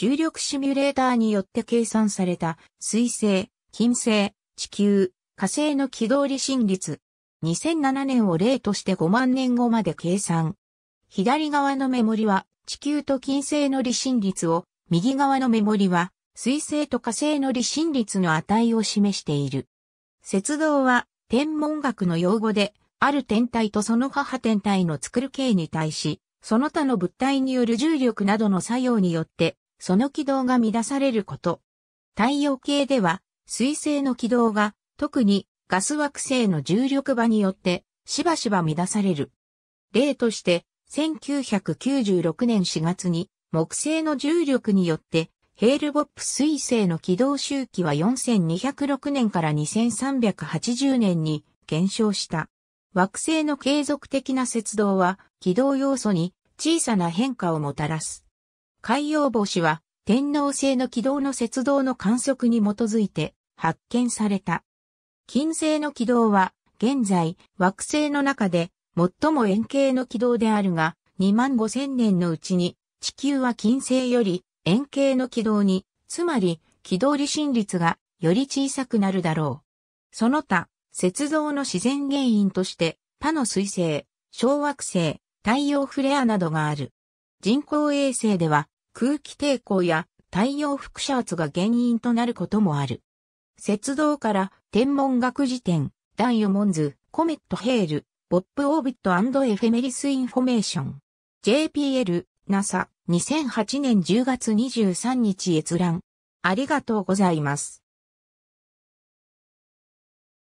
重力シミュレーターによって計算された水星、金星、地球、火星の軌道離心率。2007年を例として5万年後まで計算。左側のメモリは地球と金星の離心率を、右側のメモリは水星と火星の離心率の値を示している。雪動は天文学の用語で、ある天体とその母天体の作る形に対し、その他の物体による重力などの作用によってその軌道が乱されること。太陽系では、水星の軌道が、特にガス惑星の重力場によって、しばしば乱される。例として、1996年4月に、木星の重力によって、ヘールボップ彗星の軌道周期は4206年から2380年に減少した。惑星の継続的な節動は軌道要素に小さな変化をもたらす。海洋星は天皇星の軌道の雪道の観測に基づいて発見された。金星の軌道は現在惑星の中で最も円形の軌道であるが2万5千年のうちに地球は金星より円形の軌道に、つまり軌道離心率がより小さくなるだろう。その他、雪像の自然原因として、他の水星、小惑星、太陽フレアなどがある。人工衛星では、空気抵抗や太陽輻射圧が原因となることもある。雪道から天文学辞典、ユモンズ、コメットヘール、ボップオービットエフェメリスインフォメーション。JPL、NASA、2008年10月23日閲覧。ありがとうございます。